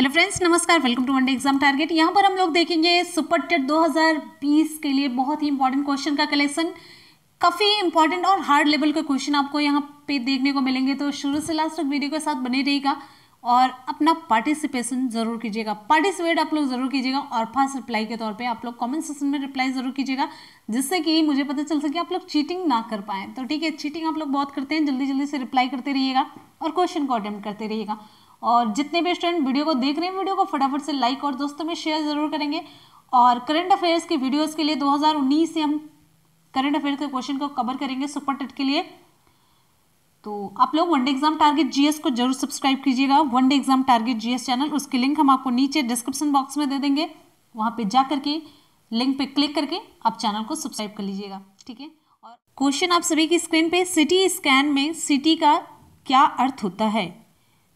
hello friends नमस्कार welcome to one day exam target यहाँ पर हम लोग देखेंगे सुपर टेट 2020 के लिए बहुत ही इंपॉर्टेंट क्वेश्चन का कलेक्शन काफ़ी इंपॉर्टेंट और हार्ड लेवल के क्वेश्चन आपको यहाँ पे देखने को मिलेंगे तो शुरू से लास्ट तक वीडियो के साथ बने रहेगा और अपना पार्टिसिपेशन जरूर कीजिएगा पार्टिसिपेट आप लोग जरूर कीजिएगा और फास्ट रिप्लाई के तौर पे आप लोग कमेंट सेक्शन में रिप्लाई जरूर कीजिएगा जिससे कि मुझे पता चल सके आप लोग चीटिंग ना कर पाएँ तो ठीक है चीटिंग आप लोग बहुत करते हैं जल्दी जल्दी से रिप्लाई करते रहिएगा और क्वेश्चन को अटेम्प्ट करते रहिएगा और जितने भी स्टूडेंट वीडियो को देख रहे हैं वीडियो को फटाफट से लाइक और दोस्तों में शेयर ज़रूर करेंगे और करंट अफेयर्स की वीडियोज़ के लिए 2019 से हम करंट अफेयर के क्वेश्चन को कवर करेंगे सुपर टेट के लिए तो आप लोग वनडे एग्जाम टारगेट जीएस को जरूर सब्सक्राइब कीजिएगा one day exam target GS channel उसकी लिंक हम आपको नीचे डिस्क्रिप्शन बॉक्स में दे देंगे वहां पे जा करके लिंक पे क्लिक करके आप चैनल को सब्सक्राइब कर लीजिएगा ठीक है और क्वेश्चन आप सभी की स्क्रीन पे सिटी स्कैन में सिटी का क्या अर्थ होता है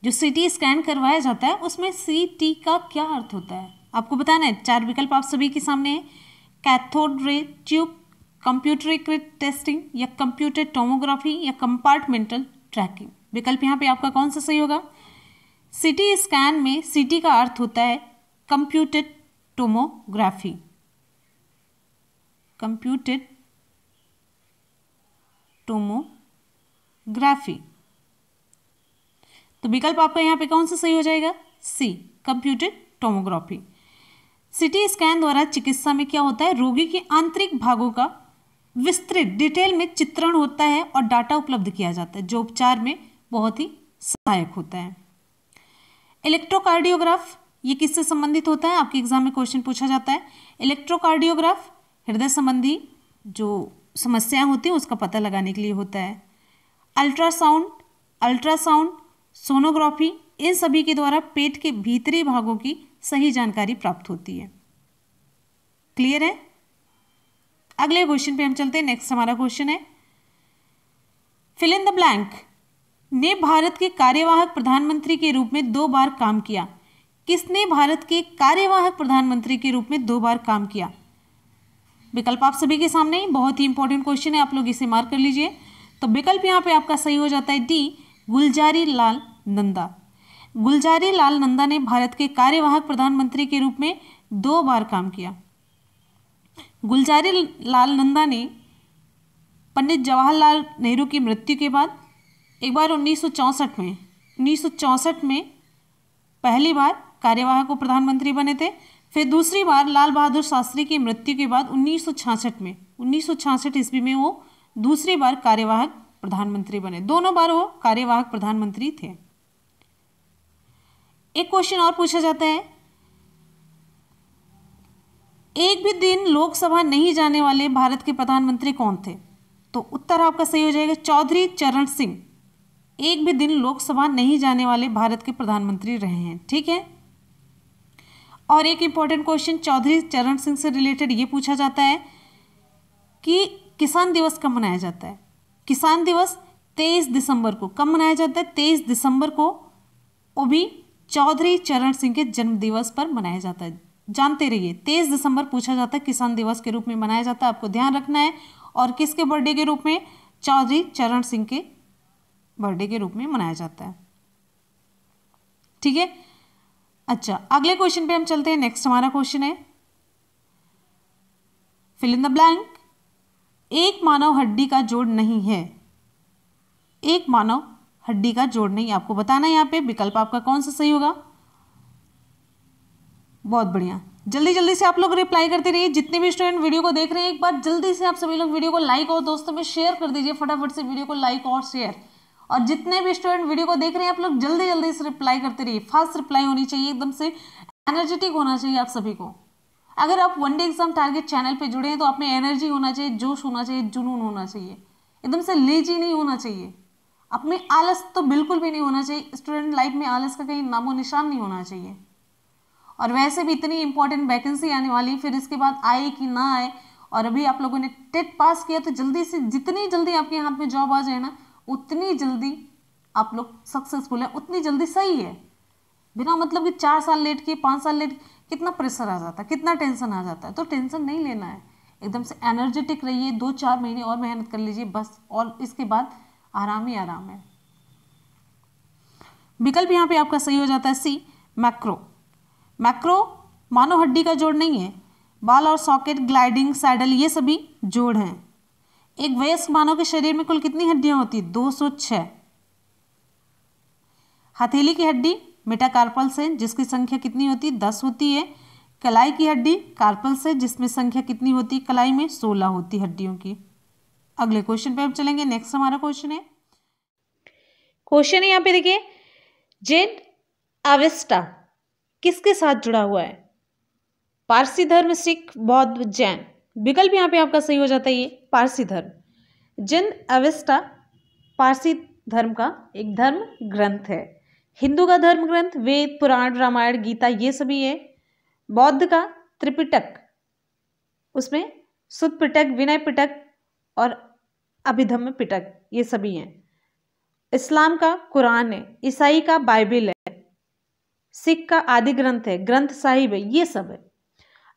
जो सी स्कैन करवाया जाता है उसमें सी टी का क्या अर्थ होता है आपको बताना है चार विकल्प आप सभी के सामने है cathode ray tube computer testing या कंप्यूटर टोमोग्राफी या कंपार्टमेंटल ट्रैकिंग विकल्प यहाँ पे आपका कौन सा सही होगा सिटी स्कैन में सिटी का अर्थ होता है कंप्यूटेड टोमोग्राफी कंप्यूटेड टोमोग्राफी तो विकल्प आपका यहाँ पे कौन सा सही हो जाएगा C computed tomography CT scan द्वारा चिकित्सा में क्या होता है रोगी के आंतरिक भागों का विस्तृत डिटेल में चित्रण होता है और डाटा उपलब्ध किया जाता है जो उपचार में बहुत ही सहायक होता है इलेक्ट्रोकार्डियोग्राफ ये किससे संबंधित होता है आपके एग्जाम में क्वेश्चन पूछा जाता है इलेक्ट्रोकार्डियोग्राफ हृदय संबंधी जो समस्याएं होती हैं उसका पता लगाने के लिए होता है अल्ट्रासाउंड अल्ट्रासाउंड सोनोग्राफी इन सभी के द्वारा पेट के भीतरी भागों की सही जानकारी प्राप्त होती है क्लियर है अगले क्वेश्चन पे हम चलते हैं नेक्स्ट हमारा क्वेश्चन है फिल इन द ब्लैंक ने भारत के कार्यवाहक प्रधानमंत्री के रूप में दो बार काम किया किसने भारत के कार्यवाहक प्रधानमंत्री के रूप में दो बार काम किया विकल्प आप सभी के सामने ही बहुत ही इंपॉर्टेंट क्वेश्चन है आप लोग इसे मार्क कर लीजिए तो विकल्प यहां पे आपका सही हो जाता है डी गुलजारी लाल नंदा गुलजारी लाल नंदा ने भारत के कार्यवाहक प्रधानमंत्री के रूप में दो बार काम किया गुलजारी लाल नंदा ने पंडित जवाहरलाल नेहरू की मृत्यु के बाद एक बार उन्नीस में उन्नीस में पहली बार कार्यवाहक को प्रधानमंत्री बने थे फिर दूसरी बार लाल बहादुर शास्त्री की मृत्यु के बाद उन्नीस में उन्नीस ईस्वी में वो दूसरी बार कार्यवाहक प्रधानमंत्री बने दोनों बार वो कार्यवाहक प्रधानमंत्री थे एक क्वेश्चन और पूछा जाता है एक भी दिन लोकसभा नहीं जाने वाले भारत के प्रधानमंत्री कौन थे तो उत्तर आपका सही हो जाएगा चौधरी चरण सिंह एक भी दिन लोकसभा नहीं जाने वाले भारत के प्रधानमंत्री रहे हैं ठीक है और एक इंपॉर्टेंट क्वेश्चन चौधरी चरण सिंह से रिलेटेड ये पूछा जाता है कि किसान दिवस कब मनाया जाता है किसान दिवस तेईस दिसंबर को कब मनाया जाता है तेईस दिसंबर को वो भी चौधरी चरण सिंह के जन्म दिवस पर मनाया जाता है जानते रहिए तेईस दिसंबर पूछा जाता है किसान दिवस के रूप में मनाया जाता है आपको ध्यान रखना है और किसके बर्थडे के रूप में चौधरी चरण सिंह के बर्थडे के रूप में मनाया जाता है ठीक है अच्छा अगले क्वेश्चन पे हम चलते हैं नेक्स्ट हमारा क्वेश्चन है फिल इन द ब्लैंक एक मानव हड्डी का जोड़ नहीं है एक मानव हड्डी का जोड़ नहीं आपको बताना है यहाँ पे विकल्प आपका कौन सा सही होगा बहुत बढ़िया जल्दी जल्दी से आप लोग रिप्लाई करते रहिए जितने भी स्टूडेंट वीडियो को देख रहे हैं एक बार जल्दी से आप सभी लोग वीडियो को लाइक और दोस्तों में शेयर कर दीजिए फटाफट से वीडियो को लाइक और शेयर और जितने भी स्टूडेंट वीडियो को देख रहे हैं आप लोग जल्दी जल्दी से रिप्लाई करते रहिए फास्ट रिप्लाई होनी चाहिए एकदम से एनर्जेटिक होना चाहिए आप सभी को अगर आप वनडे एग्जाम टारगेट चैनल पे जुड़े हैं तो आप में एनर्जी होना चाहिए जोश होना चाहिए जुनून होना चाहिए एकदम से लेजी नहीं होना चाहिए आप में आलस तो बिल्कुल भी नहीं होना चाहिए स्टूडेंट लाइफ में आलस का कहीं नामो निशान नहीं होना चाहिए और वैसे भी इतनी इंपॉर्टेंट वैकेंसी आने वाली फिर इसके बाद आए कि ना आए और अभी आप लोगों ने टेट पास किया तो जल्दी से जितनी जल्दी आपके हाथ में जॉब आ जाए ना उतनी जल्दी आप लोग सक्सेसफुल है उतनी जल्दी सही है बिना मतलब कि चार साल लेट के पाँच साल लेट कितना प्रेशर आ जाता है कितना टेंशन आ जाता है तो टेंशन नहीं लेना है एकदम से एनर्जेटिक रहिए दो चार महीने और मेहनत कर लीजिए बस और इसके बाद आराम ही आराम है विकल्प यहाँ पे आपका सही हो जाता है सी मैक्रो मैक्रो मानव हड्डी का जोड़ नहीं है बाल और सॉकेट ग्लाइडिंग सैडल ये सभी जोड़ हैं एक वयस्क मानव के शरीर में कुल कितनी हड्डियां होती है दो सौ हथेली की हड्डी मेटाकार्पल है जिसकी संख्या कितनी होती है दस होती है कलाई की हड्डी कार्पल है जिसमें संख्या कितनी होती है कलाई में सोलह होती हड्डियों की अगले क्वेश्चन पे हम चलेंगे नेक्स्ट हमारा क्वेश्चन है क्वेश्चन है यहाँ पे देखिए जेन अवेस्टा किसके साथ जुड़ा हुआ है पारसी धर्म सिख बौद्ध जैन विकल्प यहाँ पे आपका सही हो जाता है ये पारसी धर्म जैन अवेस्टा पारसी धर्म का एक धर्म ग्रंथ है हिंदू का धर्म ग्रंथ वेद पुराण रामायण गीता ये सभी है बौद्ध का त्रिपिटक उसमें सुद पिटक विनय पिटक और अभिधम्म पिटक ये सभी हैं इस्लाम का कुरान है ईसाई का बाइबिल है सिख का आदि ग्रंथ है ग्रंथ साहिब है ये सब है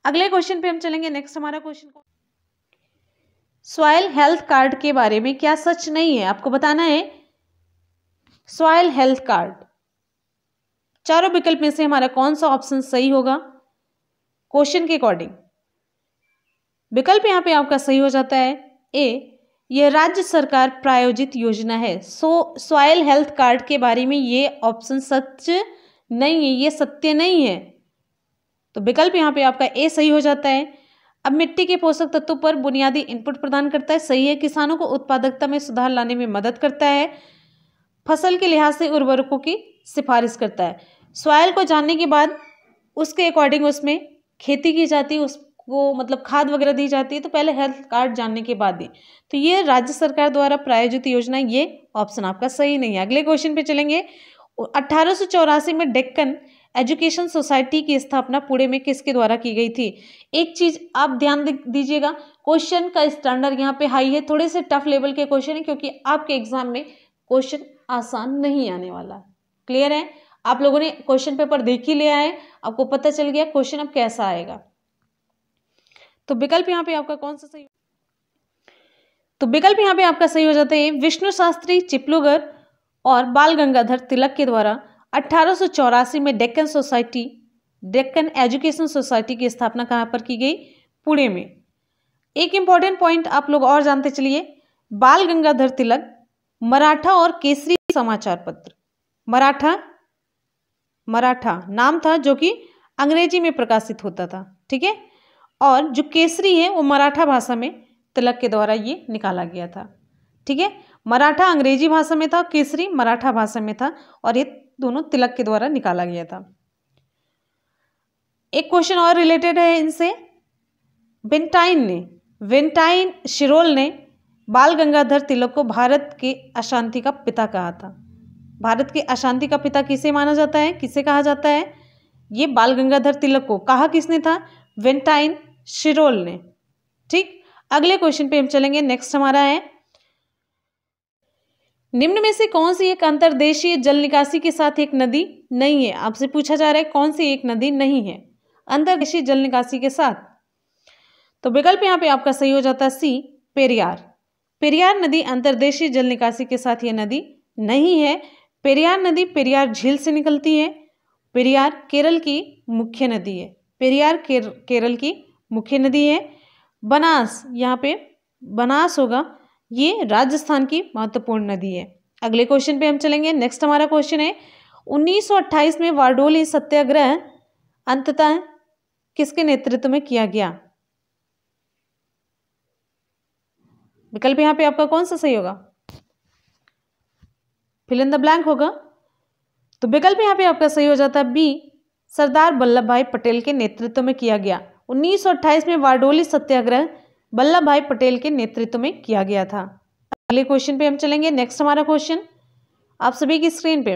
अगले क्वेश्चन पे हम चलेंगे नेक्स्ट हमारा क्वेश्चन सॉयल हेल्थ कार्ड के बारे में क्या सच नहीं है आपको बताना है सॉयल हेल्थ कार्ड चारों विकल्प में से हमारा कौन सा ऑप्शन सही होगा क्वेश्चन के अकॉर्डिंग विकल्प यहाँ पे आपका सही हो जाता है ए यह राज्य सरकार प्रायोजित योजना है सो सॉयल हेल्थ कार्ड के बारे में ये ऑप्शन सच नहीं है ये सत्य नहीं है तो विकल्प यहाँ पे आपका ए सही हो जाता है अब मिट्टी के पोषक तत्वों पर बुनियादी इनपुट प्रदान करता है सही है किसानों को उत्पादकता में सुधार लाने में मदद करता है फसल के लिहाज से उर्वरकों की सिफारिश करता है सॉयल को जानने के बाद उसके अकॉर्डिंग उसमें खेती की जाती है उसको मतलब खाद वगैरह दी जाती है तो पहले हेल्थ कार्ड जानने के बाद ही तो ये राज्य सरकार द्वारा प्रायोजित योजना ये ऑप्शन आपका सही नहीं है अगले क्वेश्चन पे चलेंगे अट्ठारह में डेक्कन एजुकेशन सोसाइटी की स्थापना पुणे में किसके द्वारा की गई थी एक चीज आप ध्यान दीजिएगा क्वेश्चन का स्टैंडर्ड यहाँ पे हाई है थोड़े से टफ लेवल के क्वेश्चन है क्योंकि आपके एग्जाम में क्वेश्चन आसान नहीं आने वाला क्लियर है आप लोगों ने क्वेश्चन पेपर देख ही लिया है आपको पता चल गया क्वेश्चन अब कैसा आएगा तो विकल्प यहाँ पे आपका कौन सा सही तो विकल्प यहाँ पे आपका सही हो जाता है विष्णु शास्त्री चिपलूगर और बाल गंगाधर तिलक के द्वारा अठारह में Deccan society Deccan education society की स्थापना कहाँ पर की गई पुणे में एक इम्पॉर्टेंट पॉइंट आप लोग और जानते चलिए बाल गंगाधर तिलक मराठा और केसरी समाचार पत्र मराठा मराठा नाम था जो कि अंग्रेजी में प्रकाशित होता था ठीक है और जो केसरी है वो मराठा भाषा में तिलक के द्वारा ये निकाला गया था ठीक है मराठा अंग्रेजी भाषा में था केसरी मराठा भाषा में था और ये दोनों तिलक के द्वारा निकाला गया था एक क्वेश्चन और रिलेटेड है इनसे वेंटाइन ने वेंटाइन शिरोल ने बाल गंगाधर तिलक को भारत के अशांति का पिता कहा था भारत की अशांति का पिता किसे माना जाता है किसे कहा जाता है ये बाल गंगाधर तिलक को कहा किसने था वेंटाइन शिरोल ने ठीक अगले क्वेश्चन पे हम चलेंगे नेक्स्ट हमारा है निम्न में से कौन सी एक अंतर्देशीय जल निकासी के साथ एक नदी नहीं है आपसे पूछा जा रहा है कौन सी एक नदी नहीं है अंतर्देशीय जल निकासी के साथ तो विकल्प यहाँ पे आपका सही हो जाता है सी पेरियार पेरियार नदी अंतरदेशीय जल निकासी के साथ ये नदी नहीं है पेरियार नदी पेरियार झील से निकलती है पेरियार केरल की मुख्य नदी है पेरियार केर, केरल की मुख्य नदी है बनास यहाँ पे बनास होगा ये राजस्थान की महत्वपूर्ण नदी है अगले क्वेश्चन पे हम चलेंगे नेक्स्ट हमारा क्वेश्चन है 1928 में वार्डोली सत्याग्रह अंततः किसके नेतृत्व में किया गया विकल्प यहाँ पे आपका कौन सा सही होगा फिल इन द ब्लैंक होगा तो विकल्प यहाँ पे आपका सही हो जाता है बी सरदार वल्लभ भाई पटेल के नेतृत्व में किया गया उन्नीस में वार्डोली सत्याग्रह वल्लभ भाई पटेल के नेतृत्व में किया गया था अगले क्वेश्चन पे हम चलेंगे नेक्स्ट हमारा क्वेश्चन आप सभी की स्क्रीन पे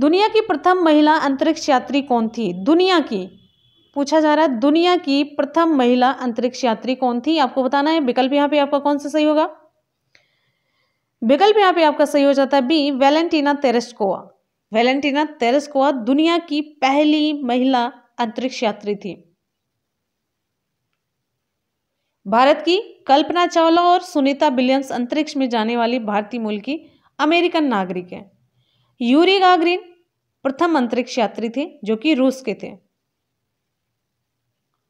दुनिया की प्रथम महिला अंतरिक्ष यात्री कौन थी दुनिया की पूछा जा रहा है दुनिया की प्रथम महिला अंतरिक्ष यात्री कौन थी आपको बताना है विकल्प यहाँ पे आपका कौन सा सही होगा विकल्प यहाँ पे आपका सही हो जाता है B Valentina Tereshkova Valentina Tereshkova दुनिया की पहली महिला अंतरिक्ष यात्री थी भारत की कल्पना चावला और सुनीता विलियम्स अंतरिक्ष में जाने वाली भारतीय मूल की अमेरिकन नागरिक है यूरी गागरिन प्रथम अंतरिक्ष यात्री थे जो कि रूस के थे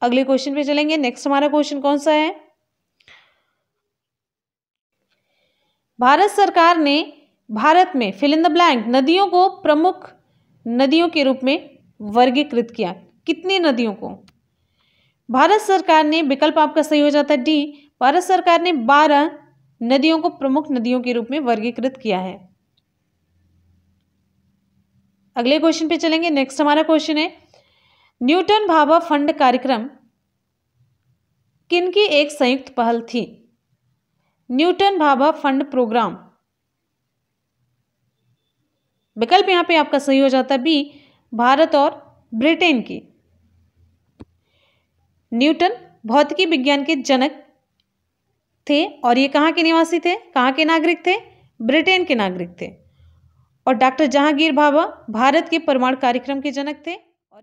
अगले क्वेश्चन पे चलेंगे नेक्स्ट हमारा क्वेश्चन कौन सा है भारत सरकार ने भारत में फिल इन द ब्लैंक नदियों को प्रमुख नदियों के रूप में वर्गीकृत किया कितनी नदियों को भारत सरकार ने विकल्प आपका सही हो जाता है डी भारत सरकार ने बारह नदियों को प्रमुख नदियों के रूप में वर्गीकृत किया है अगले क्वेश्चन पे चलेंगे नेक्स्ट हमारा क्वेश्चन है न्यूटन भाभा फंड कार्यक्रम किन की एक संयुक्त पहल थी न्यूटन भाभा फंड प्रोग्राम विकल्प यहाँ पे आपका सही हो जाता है बी भारत और ब्रिटेन की न्यूटन भौतिकी विज्ञान के जनक थे और ये कहाँ के निवासी थे कहाँ के नागरिक थे ब्रिटेन के नागरिक थे और डॉक्टर जहांगीर भाभा भारत के परमाणु कार्यक्रम के जनक थे और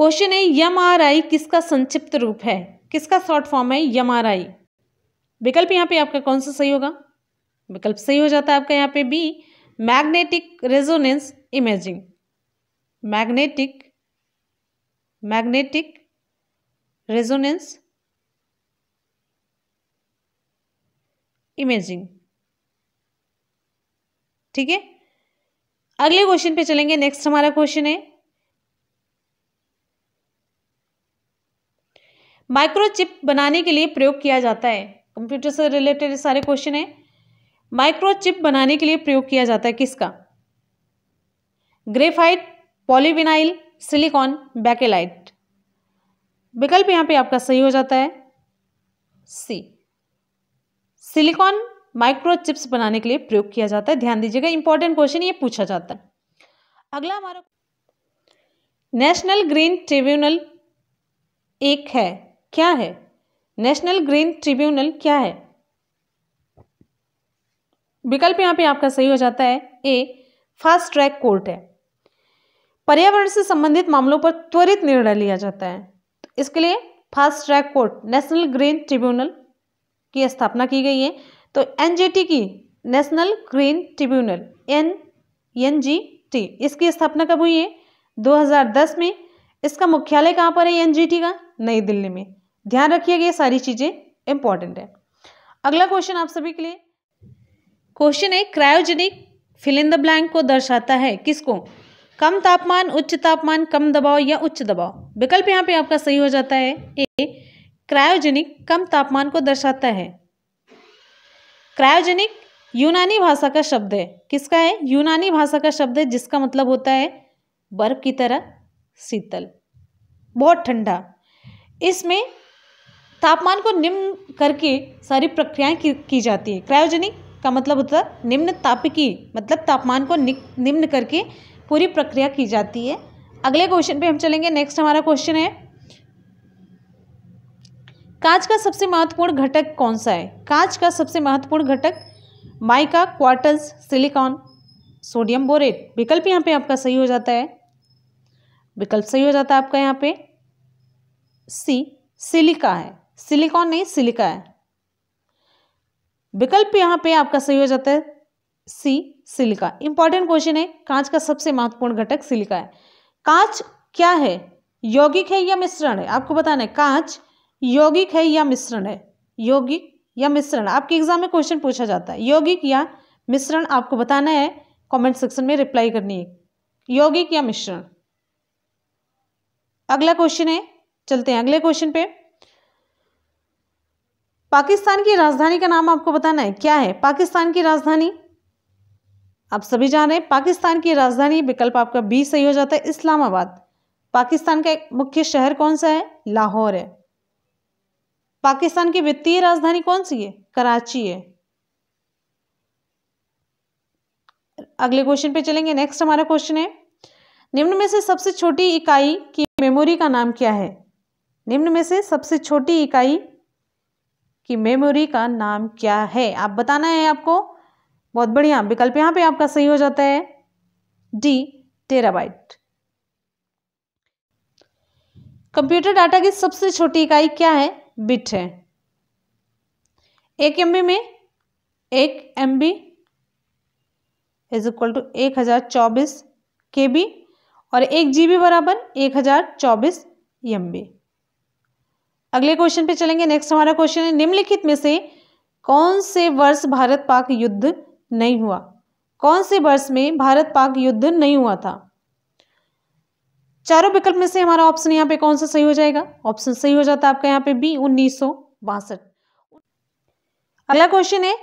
क्वेश्चन है यम आर आई किसका संक्षिप्त रूप है किसका शॉर्ट फॉर्म है यम आर आई विकल्प यहाँ पे आपका कौन सा सही होगा विकल्प सही हो जाता है आपका यहाँ पे B magnetic resonance imaging magnetic magnetic resonance imaging ठीक है अगले क्वेश्चन पे चलेंगे नेक्स्ट हमारा क्वेश्चन है माइक्रोचिप बनाने के लिए प्रयोग किया जाता है कंप्यूटर से रिलेटेड सारे क्वेश्चन हैं माइक्रोचिप बनाने के लिए प्रयोग किया जाता है किसका ग्रेफाइट पॉलीविनाइल सिलिकॉन बैकेलाइट विकल्प यहाँ पे आपका सही हो जाता है सी सिलिकॉन माइक्रोचिप्स बनाने के लिए प्रयोग किया जाता है ध्यान दीजिएगा इंपॉर्टेंट क्वेश्चन ये पूछा जाता है अगला हमारा नेशनल ग्रीन ट्रिब्यूनल एक है क्या है नेशनल ग्रीन ट्रिब्यूनल क्या है विकल्प यहाँ पे आपका सही हो जाता है ए फास्ट ट्रैक कोर्ट है पर्यावरण से संबंधित मामलों पर त्वरित निर्णय लिया जाता है तो इसके लिए fast track court national green tribunal की स्थापना की गई है तो एनजीटी की national green tribunal N N G T इसकी स्थापना कब हुई है 2010 में इसका मुख्यालय कहाँ पर है एनजीटी का नई दिल्ली में ध्यान रखिएगा ये सारी चीज़ें इंपॉर्टेंट है अगला क्वेश्चन आप सभी के लिए क्वेश्चन है cryogenic fill in the blank को दर्शाता है किसको कम तापमान उच्च तापमान कम दबाव या उच्च दबाव विकल्प यहाँ पे आपका सही हो जाता है ए क्रायोजेनिक कम तापमान को दर्शाता है क्रायोजेनिक यूनानी भाषा का शब्द है किसका है यूनानी भाषा का शब्द है जिसका मतलब होता है बर्फ की तरह शीतल बहुत ठंडा इसमें तापमान को निम्न करके सारी प्रक्रियाएं की, की जाती है क्रायोजेनिक का मतलब होता है निम्न तापिकी मतलब तापमान को निम्न करके पूरी प्रक्रिया की जाती है अगले क्वेश्चन पे हम चलेंगे नेक्स्ट हमारा क्वेश्चन है कांच का सबसे महत्वपूर्ण घटक कौन सा है कांच का सबसे महत्वपूर्ण घटक mica quartz silicon sodium borate विकल्प यहाँ पे आपका सही हो जाता है विकल्प सही हो जाता है आपका यहाँ पे सी सिलिका है सिलिकॉन नहीं सिलिका है विकल्प यहां पे आपका सही हो जाता है सी सिलिका इंपॉर्टेंट क्वेश्चन है कांच का सबसे महत्वपूर्ण घटक सिलिका है कांच क्या है यौगिक है या मिश्रण है आपको बताना है कांच यौगिक है या मिश्रण है यौगिक या मिश्रण आपके एग्जाम में क्वेश्चन पूछा जाता है यौगिक या मिश्रण आपको बताना है कमेंट सेक्शन में रिप्लाई करनी है यौगिक या मिश्रण अगला क्वेश्चन है चलते हैं अगले क्वेश्चन पे पाकिस्तान की राजधानी का नाम आपको बताना है क्या है पाकिस्तान की राजधानी आप सभी जान रहे हैं पाकिस्तान की राजधानी विकल्प आपका बी सही हो जाता है इस्लामाबाद पाकिस्तान का मुख्य शहर कौन सा है लाहौर है पाकिस्तान की वित्तीय राजधानी कौन सी है कराची है अगले क्वेश्चन पे चलेंगे नेक्स्ट हमारा क्वेश्चन है निम्न में से सबसे छोटी इकाई की मेमोरी का नाम क्या है निम्न में से सबसे छोटी इकाई कि मेमोरी का नाम क्या है आप बताना है आपको बहुत बढ़िया विकल्प यहां पे आपका सही हो जाता है डी टेराबाइट कंप्यूटर डाटा की सबसे छोटी इकाई क्या है बिट है एक एमबी में एक एमबी इज इक्वल टू एक हज़ार चौबीस के बी और एक जी बी बराबर एक हज़ार चौबीस एम बी अगले क्वेश्चन पे चलेंगे नेक्स्ट हमारा क्वेश्चन है निम्नलिखित में से कौन से वर्ष भारत पाक युद्ध नहीं हुआ कौन से वर्ष में भारत पाक युद्ध नहीं हुआ था चारों विकल्प में से हमारा ऑप्शन यहाँ पे कौन सा सही हो जाएगा ऑप्शन सही हो जाता है आपका यहाँ पे बी उन्नीस अगला क्वेश्चन है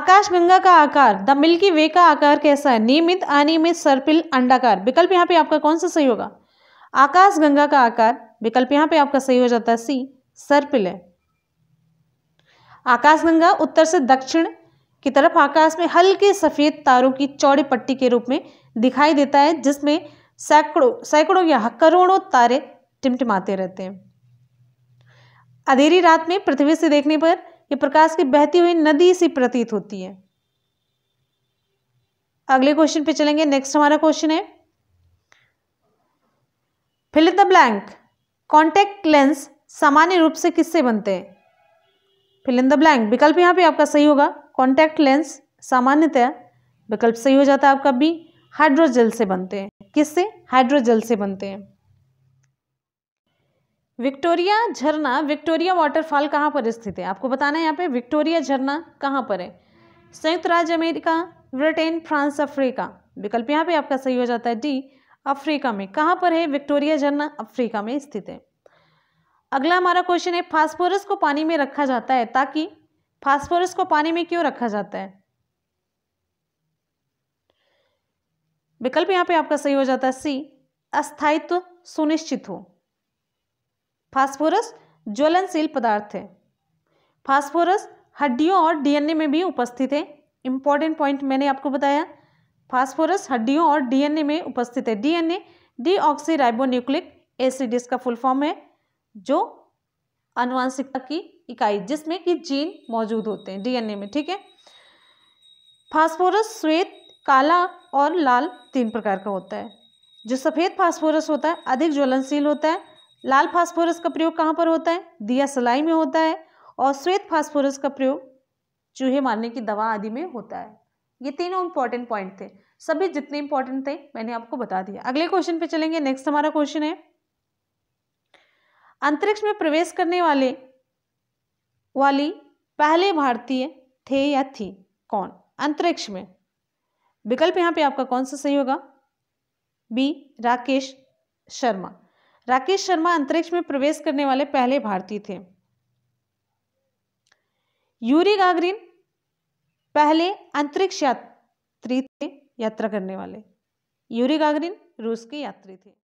आकाश गंगा का आकार द मिल्की वे का आकार कैसा है नियमित अनियमित सर्पिल अंडाकार विकल्प यहाँ पे आपका कौन सा सही होगा आकाश गंगा का आकार विकल्प यहाँ पे आपका सही हो जाता है सी आकाश आकाशगंगा उत्तर से दक्षिण की तरफ आकाश में हल्के सफ़ेद तारों की चौड़ी पट्टी के रूप में दिखाई देता है जिसमें सैकड़ों सैकड़ों या करोड़ों तारे टिमटिमाते रहते हैं अधेरी रात में पृथ्वी से देखने पर यह प्रकाश की बहती हुई नदी सी प्रतीत होती है अगले क्वेश्चन पे चलेंगे नेक्स्ट हमारा क्वेश्चन है fill the blank contact lens सामान्य रूप से किससे बनते हैं फिल इन द ब्लैंक विकल्प यहाँ पे आपका सही होगा कॉन्टैक्ट लेंस सामान्यतः विकल्प सही हो जाता है आपका बी हाइड्रोजेल से बनते हैं किससे हाइड्रोजेल से बनते हैं विक्टोरिया झरना विक्टोरिया वाटरफॉल कहाँ पर स्थित है आपको बताना है यहाँ पे विक्टोरिया झरना कहाँ पर है संयुक्त राज्य अमेरिका ब्रिटेन फ्रांस अफ्रीका विकल्प यहाँ पे आपका सही हो जाता है डी अफ्रीका में कहाँ पर है विक्टोरिया झरना अफ्रीका में स्थित है अगला हमारा क्वेश्चन है फास्फोरस को पानी में रखा जाता है ताकि फास्फोरस को पानी में क्यों रखा जाता है विकल्प यहाँ पे आपका सही हो जाता है सी अस्थायित्व सुनिश्चित हो फास्फोरस ज्वलनशील पदार्थ है फास्फोरस हड्डियों और डीएनए में भी उपस्थित है इंपॉर्टेंट पॉइंट मैंने आपको बताया फास्फोरस हड्डियों और डीएनए में उपस्थित है डीएनए डीऑक्सीराइबोन्यूक्लिक एसिड इसका फुल फॉर्म है जो अनुवांशिकता की इकाई जिसमें कि जीन मौजूद होते हैं डीएनए में ठीक है फास्फोरस श्वेत काला और लाल तीन प्रकार का होता है जो सफ़ेद फास्फोरस होता है अधिक ज्वलनशील होता है लाल फास्फोरस का प्रयोग कहाँ पर होता है दिया सलाई में होता है और श्वेत फास्फोरस का प्रयोग चूहे मारने की दवा आदि में होता है ये तीनों इंपॉर्टेंट पॉइंट थे सभी जितने इंपॉर्टेंट थे मैंने आपको बता दिया अगले क्वेश्चन पे चलेंगे नेक्स्ट हमारा क्वेश्चन है अंतरिक्ष में प्रवेश करने वाले वाली पहले भारतीय थे या थी कौन अंतरिक्ष में विकल्प यहां पे आपका कौन सा सही होगा बी राकेश शर्मा राकेश शर्मा अंतरिक्ष में प्रवेश करने वाले पहले भारतीय थे यूरी गागरिन पहले अंतरिक्ष यात्री थे यात्रा करने वाले यूरी गागरिन रूस के यात्री थे